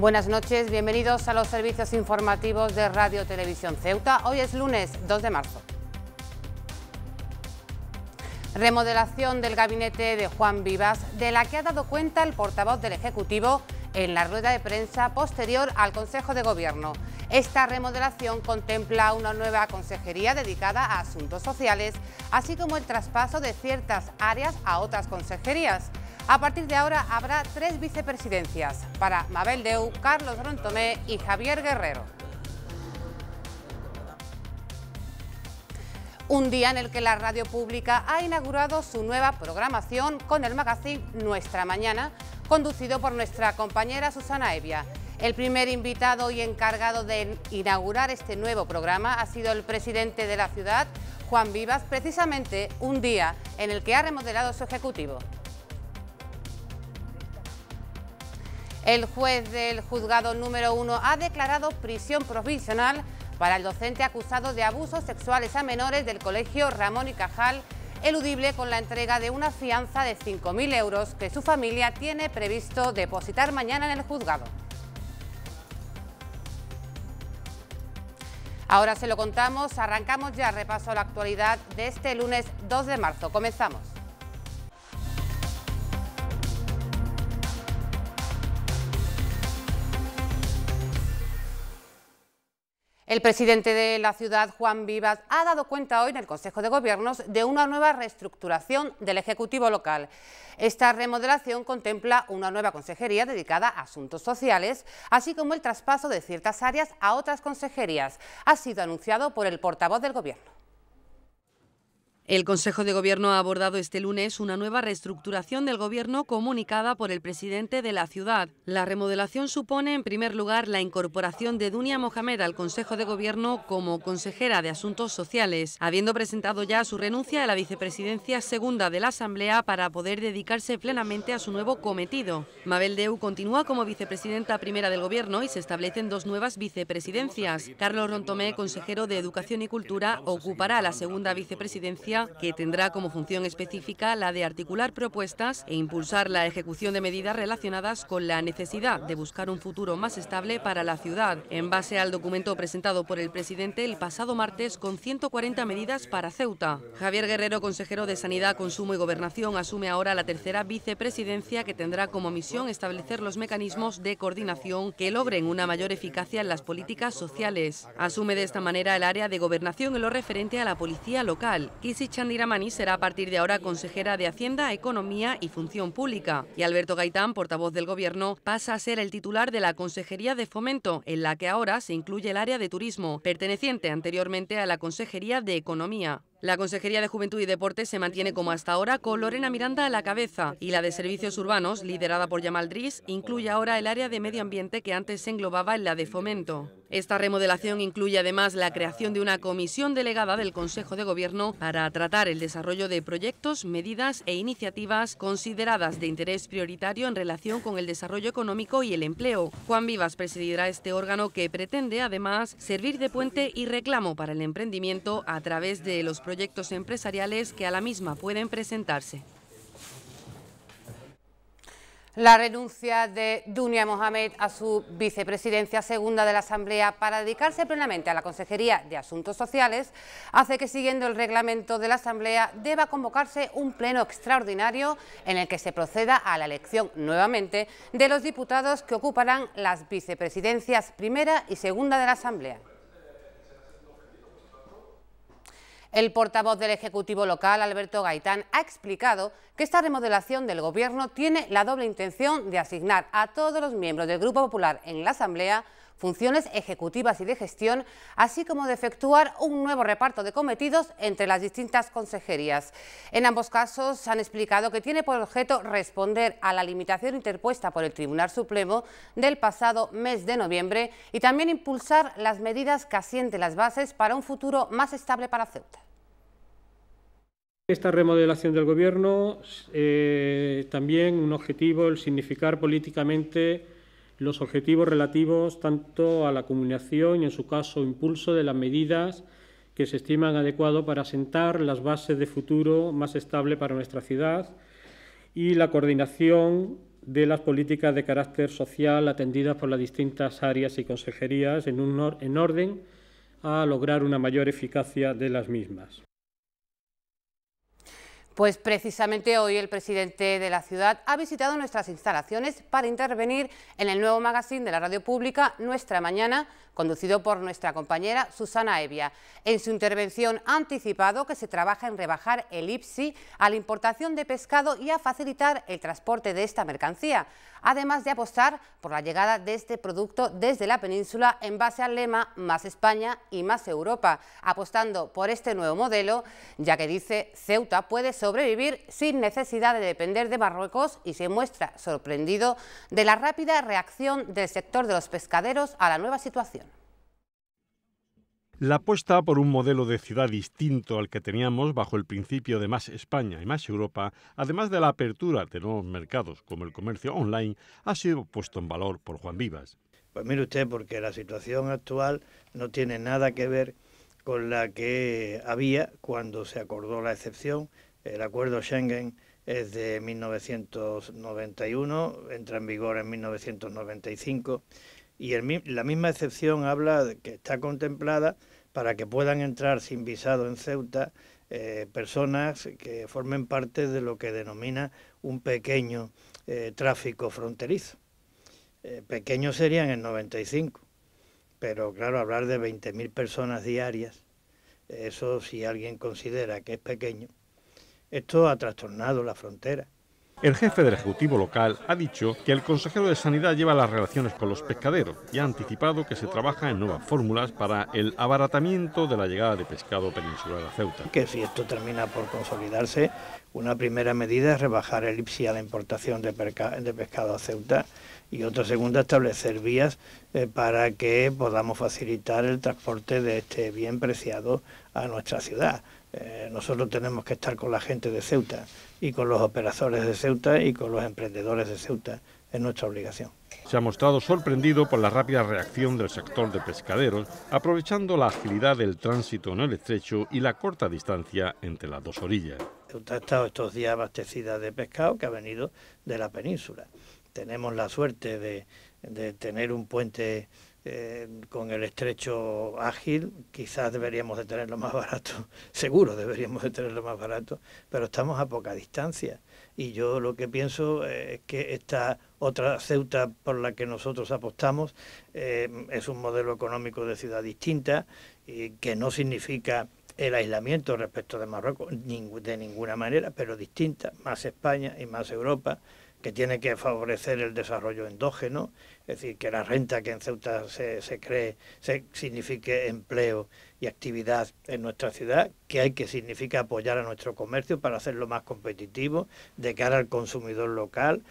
Buenas noches, bienvenidos a los servicios informativos de Radio Televisión Ceuta. Hoy es lunes 2 de marzo. Remodelación del gabinete de Juan Vivas, de la que ha dado cuenta el portavoz del Ejecutivo en la rueda de prensa posterior al Consejo de Gobierno. Esta remodelación contempla una nueva consejería dedicada a asuntos sociales, así como el traspaso de ciertas áreas a otras consejerías. A partir de ahora habrá tres vicepresidencias para Mabel Deu, Carlos Rontomé y Javier Guerrero. Un día en el que la radio pública ha inaugurado su nueva programación con el magazine Nuestra Mañana, conducido por nuestra compañera Susana Evia. El primer invitado y encargado de inaugurar este nuevo programa ha sido el presidente de la ciudad, Juan Vivas, precisamente un día en el que ha remodelado su ejecutivo. El juez del juzgado número uno ha declarado prisión provisional para el docente acusado de abusos sexuales a menores del colegio Ramón y Cajal, eludible con la entrega de una fianza de 5.000 euros que su familia tiene previsto depositar mañana en el juzgado. Ahora se lo contamos, arrancamos ya repaso a la actualidad de este lunes 2 de marzo. Comenzamos. El presidente de la ciudad, Juan Vivas, ha dado cuenta hoy en el Consejo de Gobiernos de una nueva reestructuración del Ejecutivo local. Esta remodelación contempla una nueva consejería dedicada a asuntos sociales, así como el traspaso de ciertas áreas a otras consejerías. Ha sido anunciado por el portavoz del Gobierno. El Consejo de Gobierno ha abordado este lunes una nueva reestructuración del Gobierno comunicada por el presidente de la ciudad. La remodelación supone, en primer lugar, la incorporación de Dunia Mohamed al Consejo de Gobierno como consejera de Asuntos Sociales, habiendo presentado ya su renuncia a la vicepresidencia segunda de la Asamblea para poder dedicarse plenamente a su nuevo cometido. Mabel Deu continúa como vicepresidenta primera del Gobierno y se establecen dos nuevas vicepresidencias. Carlos Rontomé, consejero de Educación y Cultura, ocupará la segunda vicepresidencia que tendrá como función específica la de articular propuestas e impulsar la ejecución de medidas relacionadas con la necesidad de buscar un futuro más estable para la ciudad, en base al documento presentado por el presidente el pasado martes con 140 medidas para Ceuta. Javier Guerrero, consejero de Sanidad, Consumo y Gobernación, asume ahora la tercera vicepresidencia que tendrá como misión establecer los mecanismos de coordinación que logren una mayor eficacia en las políticas sociales. Asume de esta manera el área de gobernación en lo referente a la policía local. Chandira Mani será a partir de ahora consejera de Hacienda, Economía y Función Pública. Y Alberto Gaitán, portavoz del Gobierno, pasa a ser el titular de la Consejería de Fomento, en la que ahora se incluye el área de turismo, perteneciente anteriormente a la Consejería de Economía. La Consejería de Juventud y Deportes se mantiene como hasta ahora con Lorena Miranda a la cabeza y la de Servicios Urbanos, liderada por Yamal incluye ahora el área de medio ambiente que antes se englobaba en la de fomento. Esta remodelación incluye además la creación de una comisión delegada del Consejo de Gobierno para tratar el desarrollo de proyectos, medidas e iniciativas consideradas de interés prioritario en relación con el desarrollo económico y el empleo. Juan Vivas presidirá este órgano que pretende además servir de puente y reclamo para el emprendimiento a través de los proyectos empresariales que a la misma pueden presentarse. La renuncia de Dunia Mohamed a su vicepresidencia segunda de la Asamblea para dedicarse plenamente a la Consejería de Asuntos Sociales hace que, siguiendo el reglamento de la Asamblea, deba convocarse un pleno extraordinario en el que se proceda a la elección nuevamente de los diputados que ocuparán las vicepresidencias primera y segunda de la Asamblea. El portavoz del Ejecutivo local, Alberto Gaitán, ha explicado que esta remodelación del Gobierno tiene la doble intención de asignar a todos los miembros del Grupo Popular en la Asamblea funciones ejecutivas y de gestión, así como de efectuar un nuevo reparto de cometidos entre las distintas consejerías. En ambos casos han explicado que tiene por objeto responder a la limitación interpuesta por el Tribunal Supremo del pasado mes de noviembre y también impulsar las medidas que asienten las bases para un futuro más estable para Ceuta. Esta remodelación del Gobierno, eh, también un objetivo, el significar políticamente los objetivos relativos tanto a la comunicación y, en su caso, impulso de las medidas que se estiman adecuado para asentar las bases de futuro más estable para nuestra ciudad y la coordinación de las políticas de carácter social atendidas por las distintas áreas y consejerías en orden a lograr una mayor eficacia de las mismas. Pues precisamente hoy el presidente de la ciudad ha visitado nuestras instalaciones para intervenir en el nuevo magazine de la radio pública Nuestra Mañana, conducido por nuestra compañera Susana Evia. En su intervención ha anticipado que se trabaja en rebajar el IPSI a la importación de pescado y a facilitar el transporte de esta mercancía además de apostar por la llegada de este producto desde la península en base al lema Más España y Más Europa, apostando por este nuevo modelo, ya que dice Ceuta puede sobrevivir sin necesidad de depender de Marruecos y se muestra sorprendido de la rápida reacción del sector de los pescaderos a la nueva situación. La apuesta por un modelo de ciudad distinto al que teníamos bajo el principio de más España y más Europa, además de la apertura de nuevos mercados como el comercio online, ha sido puesto en valor por Juan Vivas. Pues mire usted, porque la situación actual no tiene nada que ver con la que había cuando se acordó la excepción. El acuerdo Schengen es de 1991, entra en vigor en 1995 y la misma excepción habla de que está contemplada para que puedan entrar sin visado en Ceuta eh, personas que formen parte de lo que denomina un pequeño eh, tráfico fronterizo. Eh, pequeños pequeño serían el 95, pero claro, hablar de 20.000 personas diarias, eso si alguien considera que es pequeño, esto ha trastornado la frontera. El jefe del Ejecutivo local ha dicho que el consejero de Sanidad lleva las relaciones con los pescaderos y ha anticipado que se trabaja en nuevas fórmulas para el abaratamiento de la llegada de pescado peninsular a Ceuta. Que si esto termina por consolidarse, una primera medida es rebajar el IPSI a la importación de, pescado a Ceuta y otra segunda establecer vías eh, para que podamos facilitar el transporte de este bien preciado a nuestra ciudad. Eh, nosotros tenemos que estar con la gente de Ceuta y con los operadores de Ceuta y con los emprendedores de Ceuta. Es nuestra obligación. Se ha mostrado sorprendido por la rápida reacción del sector de pescaderos, aprovechando la agilidad del tránsito en el estrecho y la corta distancia entre las dos orillas. Ceuta ha estado estos días abastecida de pescado que ha venido de la península. Tenemos la suerte de, tener un puente eh, con el estrecho ágil, quizás deberíamos de tenerlo más barato, seguro deberíamos de tenerlo más barato, pero estamos a poca distancia. Y yo lo que pienso eh, es que esta otra Ceuta por la que nosotros apostamos eh, es un modelo económico de ciudad distinta que no significa el aislamiento respecto de Marruecos de ninguna manera, pero distinta, más España y más Europa, que tiene que favorecer el desarrollo endógeno, es decir, que la renta que en Ceuta se, se cree se signifique empleo y actividad en nuestra ciudad, que hay que significa apoyar a nuestro comercio para hacerlo más competitivo de cara al consumidor local.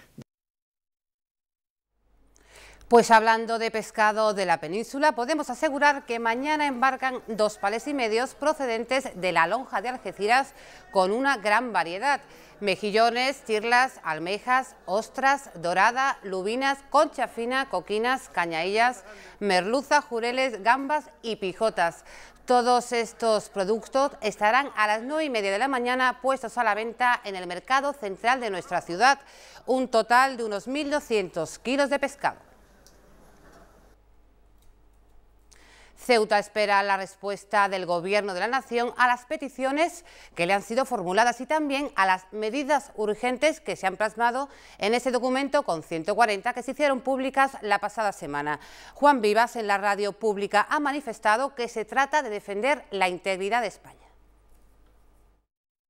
Pues hablando de pescado de la península, podemos asegurar que mañana embarcan dos pales y medios procedentes de la lonja de Algeciras con una gran variedad. Mejillones, chirlas, almejas, ostras, dorada, lubinas, concha fina, coquinas, cañaillas, merluza, jureles, gambas y pijotas. Todos estos productos estarán a las 9 y media de la mañana puestos a la venta en el mercado central de nuestra ciudad. Un total de unos 1.200 kilos de pescado. Ceuta espera la respuesta del Gobierno de la Nación a las peticiones que le han sido formuladas y también a las medidas urgentes que se han plasmado en ese documento con 140 que se hicieron públicas la pasada semana. Juan Vivas en la radio pública ha manifestado que se trata de defender la integridad de España.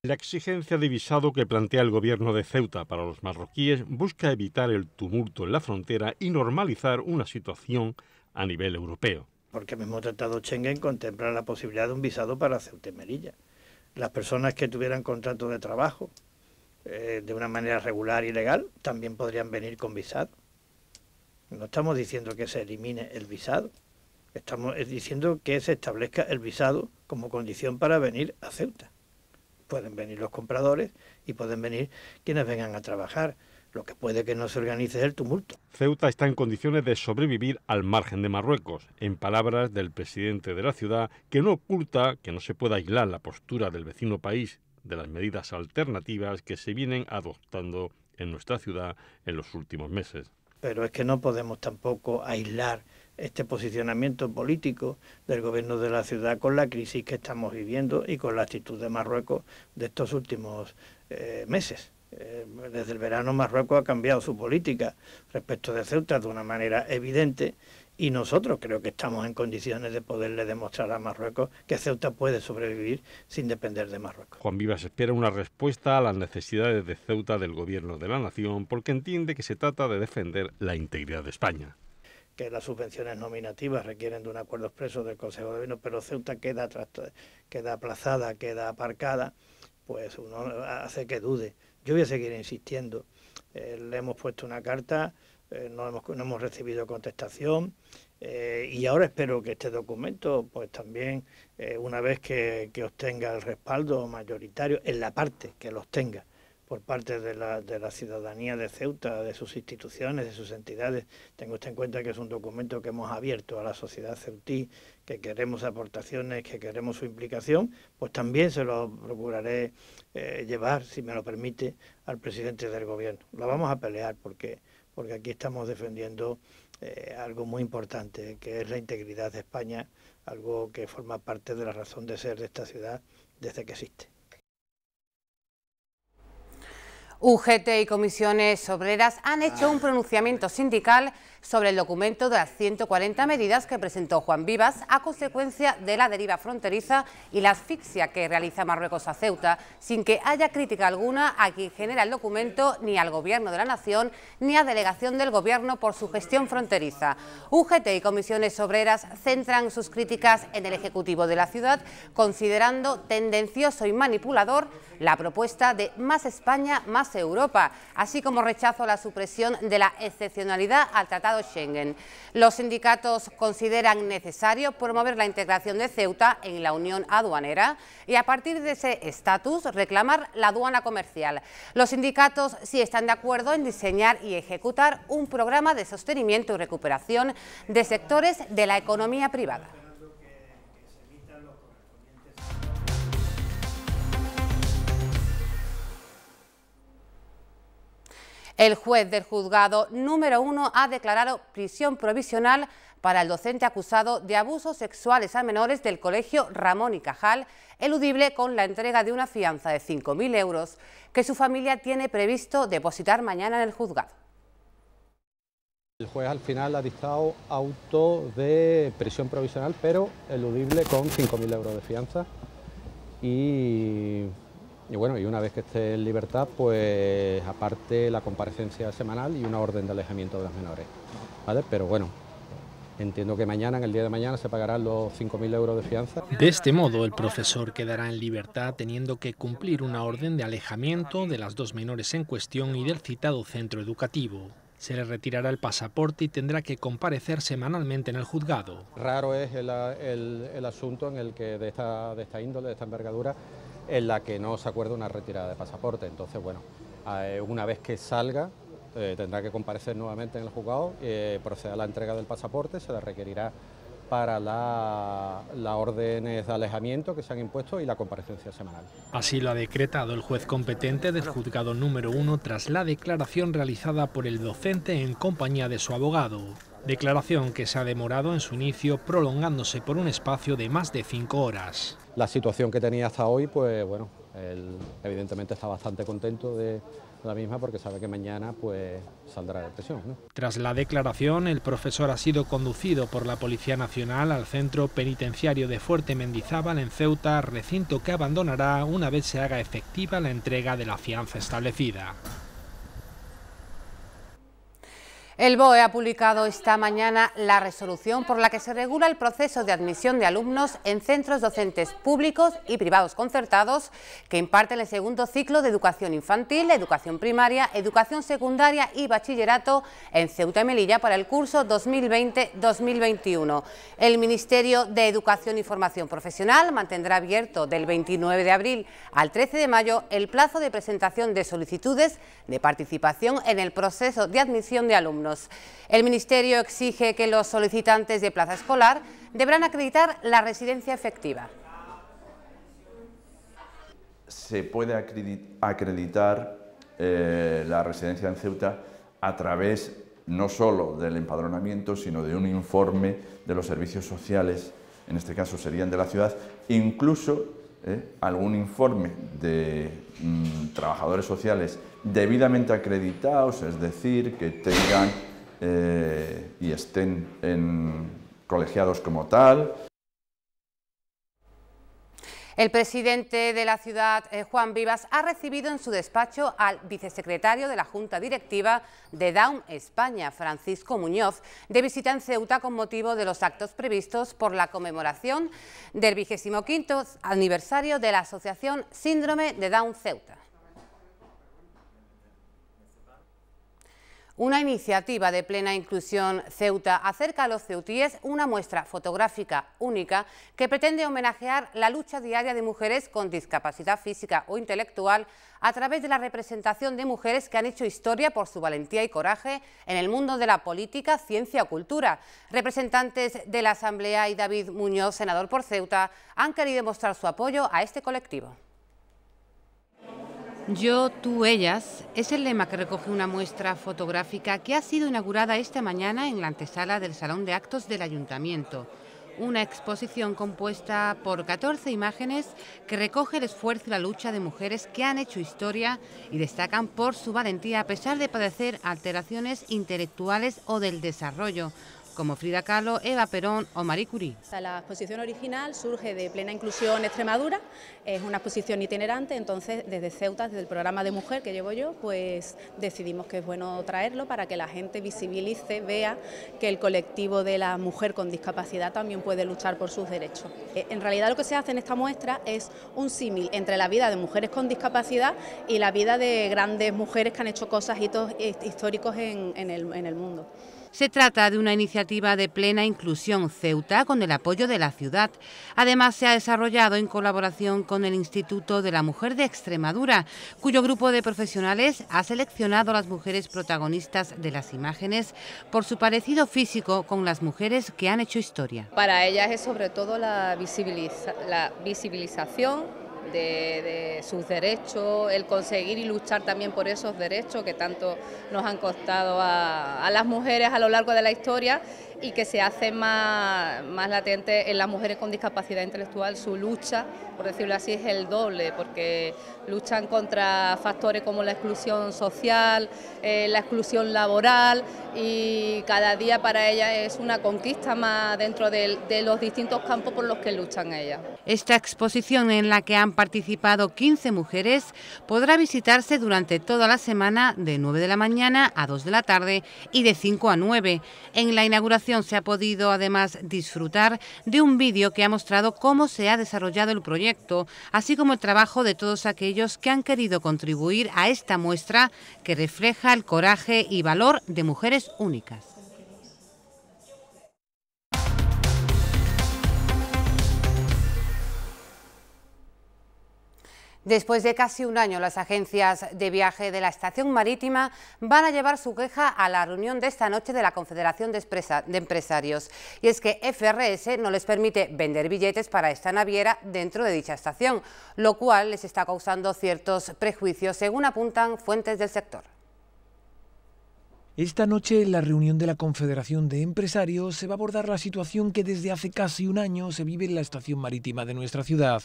La exigencia de visado que plantea el gobierno de Ceuta para los marroquíes busca evitar el tumulto en la frontera y normalizar una situación a nivel europeo porque el mismo Tratado Schengen contempla la posibilidad de un visado para Ceuta y Melilla. Las personas que tuvieran contrato de trabajo eh, de una manera regular y legal también podrían venir con visado. No estamos diciendo que se elimine el visado, estamos diciendo que se establezca el visado como condición para venir a Ceuta. Pueden venir los compradores y pueden venir quienes vengan a trabajar lo que puede que no se organice es el tumulto. Ceuta está en condiciones de sobrevivir al margen de Marruecos, en palabras del presidente de la ciudad, que no oculta que no se pueda aislar la postura del vecino país de las medidas alternativas que se vienen adoptando en nuestra ciudad en los últimos meses. Pero es que no podemos tampoco aislar este posicionamiento político del gobierno de la ciudad con la crisis que estamos viviendo y con la actitud de Marruecos de estos últimos eh, meses. Eh, desde el verano Marruecos ha cambiado su política respecto de Ceuta de una manera evidente y nosotros creo que estamos en condiciones de poderle demostrar a Marruecos que Ceuta puede sobrevivir sin depender de Marruecos. Juan Vivas espera una respuesta a las necesidades de Ceuta del gobierno de la nación porque entiende que se trata de defender la integridad de España que las subvenciones nominativas requieren de un acuerdo expreso del Consejo de Gobierno, pero Ceuta queda, queda aplazada, queda aparcada, pues uno hace que dude yo voy a seguir insistiendo. Eh, le hemos puesto una carta, eh, no, hemos, no hemos recibido contestación. Eh, y ahora espero que este documento, pues también, una vez que, obtenga el respaldo mayoritario, en la parte que los tenga, por parte de la, de la, ciudadanía de Ceuta, de sus instituciones, de sus entidades, tenga usted en cuenta que es un documento que hemos abierto a la sociedad ceutí, que queremos aportaciones, que queremos su implicación, pues también se lo procuraré eh, llevar, si me lo permite, al presidente del gobierno. Lo vamos a pelear porque, porque aquí estamos defendiendo eh, algo muy importante, que es la integridad de España, algo que forma parte de la razón de ser de esta ciudad desde que existe. UGT y comisiones obreras han hecho un pronunciamiento sindical sobre el documento de las 140 medidas que presentó Juan Vivas a consecuencia de la deriva fronteriza y la asfixia que realiza Marruecos a Ceuta, sin que haya crítica alguna a quien genera el documento, ni al Gobierno de la Nación, ni a delegación del Gobierno por su gestión fronteriza. UGT y comisiones obreras centran sus críticas en el Ejecutivo de la ciudad, considerando tendencioso y manipulador la propuesta de Más España, más Europa, así como rechazo la supresión de la excepcionalidad al Tratado Schengen. Los sindicatos consideran necesario promover la integración de Ceuta en la Unión Aduanera y a partir de ese estatus reclamar la aduana comercial. Los sindicatos sí están de acuerdo en diseñar y ejecutar un programa de sostenimiento y recuperación de sectores de la economía privada. El juez del juzgado número uno ha declarado prisión provisional para el docente acusado de abusos sexuales a menores del colegio Ramón y Cajal, eludible con la entrega de una fianza de 5.000 euros que su familia tiene previsto depositar mañana en el juzgado. El juez al final ha dictado auto de prisión provisional, pero eludible con 5.000 euros de fianza y y bueno, y una vez que esté en libertad, pues aparte la comparecencia semanal y una orden de alejamiento de los menores. ¿Vale? Pero bueno, Entiendo que mañana, en el día de mañana, se pagarán los 5.000 euros de fianza. De este modo, el profesor quedará en libertad teniendo que cumplir una orden de alejamiento de las dos menores en cuestión y del citado centro educativo. Se le retirará el pasaporte y tendrá que comparecer semanalmente en el juzgado. Raro es el, asunto en el que de esta, de esta índole, de esta envergadura, en la que no se acuerda una retirada de pasaporte. Entonces, bueno, eh, una vez que salga, eh, tendrá que comparecer nuevamente en el juzgado, eh, proceda a la entrega del pasaporte, se la requerirá para las órdenes de alejamiento que se han impuesto y la comparecencia semanal. Así lo ha decretado el juez competente del juzgado número uno tras la declaración realizada por el docente en compañía de su abogado. Declaración que se ha demorado en su inicio prolongándose por un espacio de más de cinco horas la situación que tenía hasta hoy, pues bueno, él evidentemente está bastante contento de la misma porque sabe que mañana pues saldrá de prisión. Tras la declaración, el profesor ha sido conducido por la Policía Nacional al centro penitenciario de Fuerte Mendizábal en Ceuta, recinto que abandonará una vez se haga efectiva la entrega de la fianza establecida. El BOE ha publicado esta mañana la resolución por la que se regula el proceso de admisión de alumnos en centros docentes públicos y privados concertados que imparten el segundo ciclo de educación infantil, educación primaria, educación secundaria y bachillerato en Ceuta y Melilla para el curso 2020-2021. El Ministerio de Educación y Formación Profesional mantendrá abierto del 29 de abril al 13 de mayo el plazo de presentación de solicitudes de participación en el proceso de admisión de alumnos. El Ministerio exige que los solicitantes de plaza escolar deberán acreditar la residencia efectiva. Se puede acreditar eh, la residencia en Ceuta a través no solo del empadronamiento, sino de un informe de los servicios sociales, en este caso serían de la ciudad, incluso ¿eh? algún informe de mm, trabajadores sociales debidamente acreditados, es decir, que tengan eh, y estén en, colegiados como tal, el presidente de la ciudad, eh, Juan Vivas, ha recibido en su despacho al vicesecretario de la Junta Directiva de Down España, Francisco Muñoz, de visita en Ceuta con motivo de los actos previstos por la conmemoración del 25 aniversario de la Asociación Síndrome de Down Ceuta. Una iniciativa de plena inclusión Ceuta acerca a los ceutíes una muestra fotográfica única que pretende homenajear la lucha diaria de mujeres con discapacidad física o intelectual a través de la representación de mujeres que han hecho historia por su valentía y coraje en el mundo de la política, ciencia o cultura. Representantes de la Asamblea y David Muñoz, senador por Ceuta, han querido mostrar su apoyo a este colectivo. Yo, tú, ellas es el lema que recoge una muestra fotográfica que ha sido inaugurada esta mañana en la antesala del Salón de Actos del Ayuntamiento. Una exposición compuesta por 14 imágenes que recoge el esfuerzo y la lucha de mujeres que han hecho historia y destacan por su valentía a pesar de padecer alteraciones intelectuales o del desarrollo, como Frida Kahlo, Eva Perón o Marie Curie. La exposición original surge de Plena Inclusión Extremadura, es una exposición itinerante, entonces desde Ceuta, desde el programa de mujer que llevo yo, pues decidimos que es bueno traerlo para que la gente visibilice, vea que el colectivo de la mujer con discapacidad también puede luchar por sus derechos. Eh, en realidad lo que se hace en esta muestra es un símil entre la vida de mujeres con discapacidad y la vida de grandes mujeres que han hecho cosas, hitos históricos en el mundo. Se trata de una iniciativa de plena inclusión Ceuta con el apoyo de la ciudad. Además, se ha desarrollado en colaboración con el Instituto de la Mujer de Extremadura, cuyo grupo de profesionales ha seleccionado a las mujeres protagonistas de las imágenes por su parecido físico con las mujeres que han hecho historia. Para ellas es sobre todo la, la visibilización de, sus derechos, el conseguir y luchar también por esos derechos que tanto nos han costado a las mujeres a lo largo de la historia y que se hace más, latente en las mujeres con discapacidad intelectual. Su lucha, por decirlo así, es el doble, porque luchan contra factores como la exclusión social, eh, la exclusión laboral y cada día para ellas es una conquista más dentro de, los distintos campos por los que luchan ellas. Esta exposición en la que han participado 15 mujeres podrá visitarse durante toda la semana de 9 de la mañana a 2 de la tarde y de 5 a 9. En la inauguración se ha podido además disfrutar de un vídeo que ha mostrado cómo se ha desarrollado el proyecto, así como el trabajo de todos aquellos que han querido contribuir a esta muestra que refleja el coraje y valor de mujeres únicas. Después de casi un año, las agencias de viaje de la estación marítima van a llevar su queja a la reunión de esta noche de la Confederación de, Empresarios. Y es que FRS no les permite vender billetes para esta naviera dentro de dicha estación, lo cual les está causando ciertos prejuicios, según apuntan fuentes del sector. Esta noche, en la reunión de la Confederación de Empresarios, se va a abordar la situación que desde hace casi un año se vive en la estación marítima de nuestra ciudad.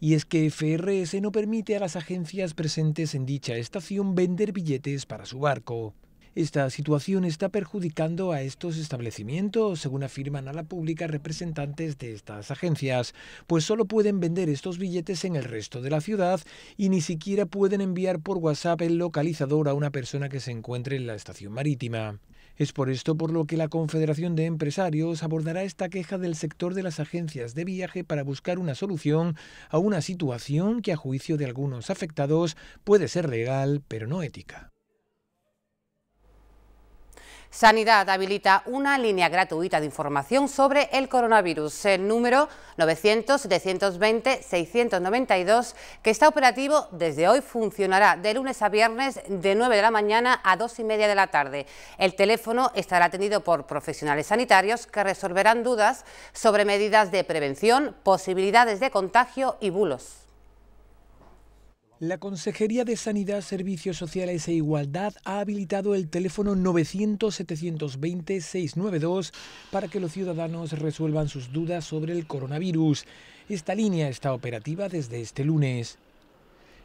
Y es que FRS no permite a las agencias presentes en dicha estación vender billetes para su barco. Esta situación está perjudicando a estos establecimientos, según afirman a la pública representantes de estas agencias, pues solo pueden vender estos billetes en el resto de la ciudad y ni siquiera pueden enviar por WhatsApp el localizador a una persona que se encuentre en la estación marítima. Es por esto por lo que la Confederación de Empresarios abordará esta queja del sector de las agencias de viaje para buscar una solución a una situación que a juicio de algunos afectados puede ser legal, pero no ética. Sanidad habilita una línea gratuita de información sobre el coronavirus, el número 900-720-692, que está operativo desde hoy, funcionará de lunes a viernes de 9 de la mañana a 2 y media de la tarde. El teléfono estará atendido por profesionales sanitarios que resolverán dudas sobre medidas de prevención, posibilidades de contagio y bulos. La Consejería de Sanidad, Servicios Sociales e Igualdad ha habilitado el teléfono 900-720-692 para que los ciudadanos resuelvan sus dudas sobre el coronavirus. Esta línea está operativa desde este lunes.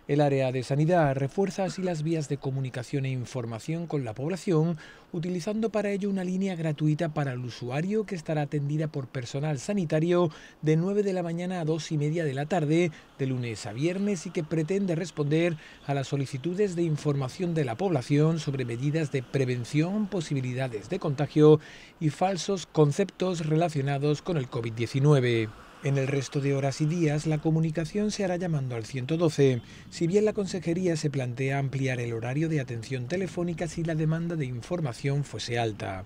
El área de sanidad refuerza así las vías de comunicación e información con la población, utilizando para ello una línea gratuita para el usuario que estará atendida por personal sanitario de 9 de la mañana a 2 y media de la tarde, de lunes a viernes, y que pretende responder a las solicitudes de información de la población sobre medidas de prevención, posibilidades de contagio y falsos conceptos relacionados con el COVID-19. En el resto de horas y días la comunicación se hará llamando al 112, si bien la Consejería se plantea ampliar el horario de atención telefónica si la demanda de información fuese alta.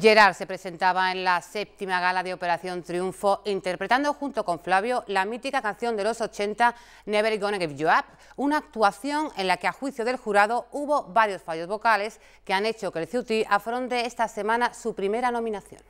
Gerard se presentaba en la séptima gala de Operación Triunfo interpretando junto con Flavio la mítica canción de los 80 Never Gonna Give You Up, una actuación en la que a juicio del jurado hubo varios fallos vocales que han hecho que el Ciuti afronte esta semana su primera nominación.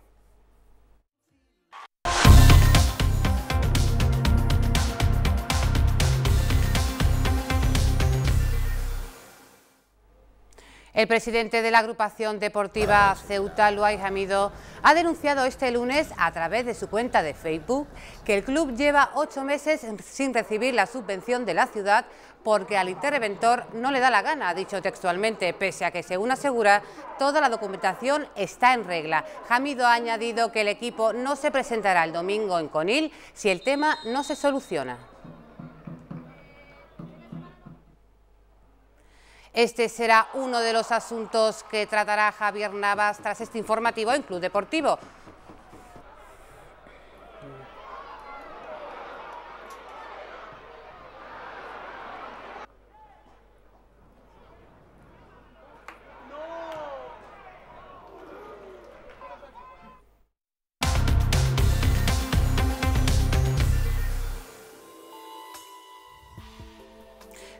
El presidente de la agrupación deportiva Ceuta, Luay Jamido, ha denunciado este lunes a través de su cuenta de Facebook que el club lleva ocho meses sin recibir la subvención de la ciudad porque al interventor no le da la gana, ha dicho textualmente, pese a que, según asegura, toda la documentación está en regla. Jamido ha añadido que el equipo no se presentará el domingo en Conil si el tema no se soluciona. Este será uno de los asuntos que tratará Javier Navas tras este informativo en Club Deportivo.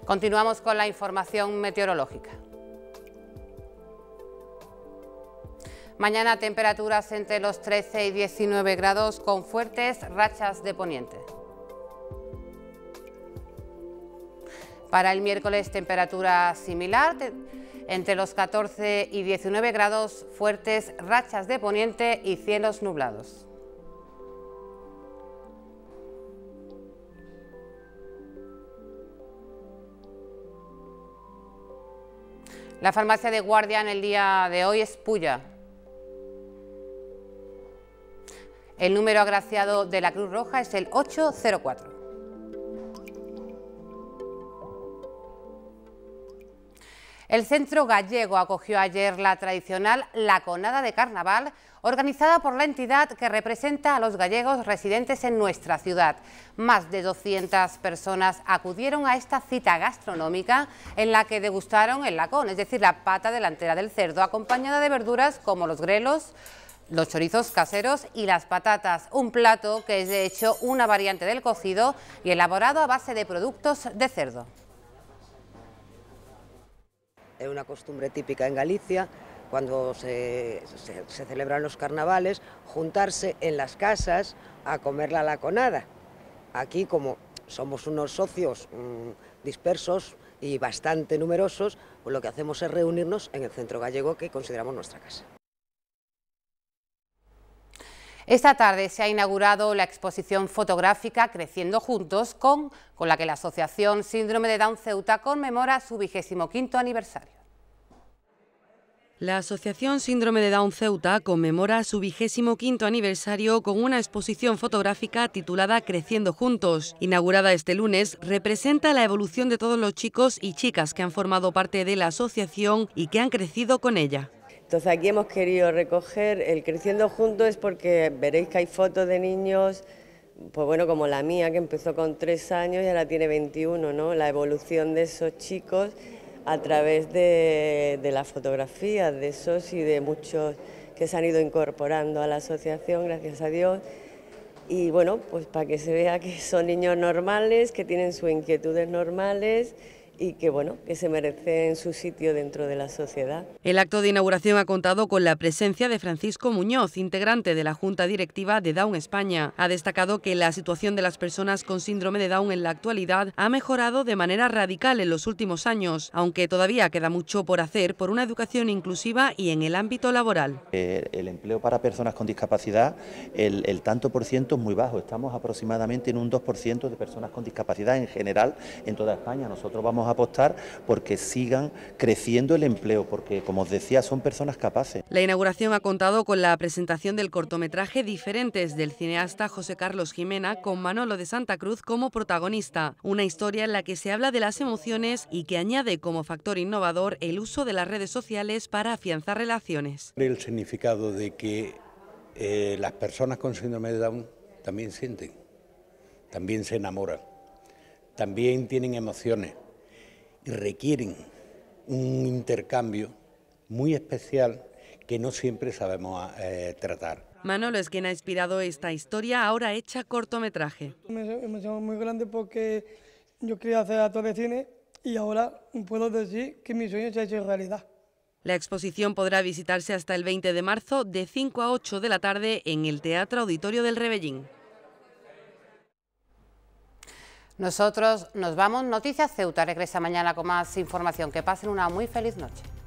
Continuamos con la información meteorológica. Mañana temperaturas entre los 13 y 19 grados con fuertes rachas de poniente. Para el miércoles temperatura similar, entre los 14 y 19 grados, fuertes rachas de poniente y cielos nublados. La farmacia de guardia en el día de hoy es Puya. El número agraciado de la Cruz Roja es el 804. El centro gallego acogió ayer la tradicional Laconada de Carnaval, organizada por la entidad que representa a los gallegos residentes en nuestra ciudad. Más de 200 personas acudieron a esta cita gastronómica en la que degustaron el lacón, es decir, la pata delantera del cerdo, acompañada de verduras como los grelos, los chorizos caseros y las patatas, un plato que es de hecho una variante del cocido y elaborado a base de productos de cerdo es una costumbre típica en Galicia, cuando se, celebran los carnavales, juntarse en las casas a comer la laconada. Aquí, como somos unos socios mm, dispersos y bastante numerosos, pues lo que hacemos es reunirnos en el centro gallego que consideramos nuestra casa. Esta tarde se ha inaugurado la exposición fotográfica Creciendo Juntos, con, con la que la Asociación Síndrome de Down Ceuta conmemora su vigésimo quinto aniversario. La Asociación Síndrome de Down Ceuta conmemora su vigésimo quinto aniversario con una exposición fotográfica titulada Creciendo Juntos. Inaugurada este lunes, representa la evolución de todos los chicos y chicas que han formado parte de la asociación y que han crecido con ella. Entonces aquí hemos querido recoger el creciendo juntos es porque veréis que hay fotos de niños, pues bueno, como la mía que empezó con tres años y ahora tiene 21, ¿no? La evolución de esos chicos a través de las fotografías de esos y de muchos que se han ido incorporando a la asociación, gracias a Dios. Y bueno, pues para que se vea que son niños normales, que tienen sus inquietudes normales y que bueno, que se merecen su sitio dentro de la sociedad. El acto de inauguración ha contado con la presencia de Francisco Muñoz, integrante de la Junta Directiva de Down España. Ha destacado que la situación de las personas con síndrome de Down en la actualidad ha mejorado de manera radical en los últimos años, aunque todavía queda mucho por hacer por una educación inclusiva y en el ámbito laboral. Eh, el, empleo para personas con discapacidad, el, tanto por ciento es muy bajo, estamos aproximadamente en un 2% de personas con discapacidad en general en toda España. Nosotros vamos a apostar porque sigan creciendo el empleo, porque como os decía, son personas capaces. La inauguración ha contado con la presentación del cortometraje Diferentes del cineasta José Carlos Jimena con Manolo de Santa Cruz como protagonista, una historia en la que se habla de las emociones y que añade como factor innovador el uso de las redes sociales para afianzar relaciones. El significado de que eh, las personas con síndrome de Down también sienten, también se enamoran, también tienen emociones requieren un intercambio muy especial que no siempre sabemos eh, tratar. Manolo es quien ha inspirado esta historia, ahora hecha cortometraje. Me muy grande porque yo quería hacer actor de cine y ahora puedo decir que mi sueño se ha hecho realidad. La exposición podrá visitarse hasta el 20 de marzo de 5 a 8 de la tarde en el Teatro Auditorio del Rebellín. Nosotros nos vamos. Noticias Ceuta regresa mañana con más información. Que pasen una muy feliz noche.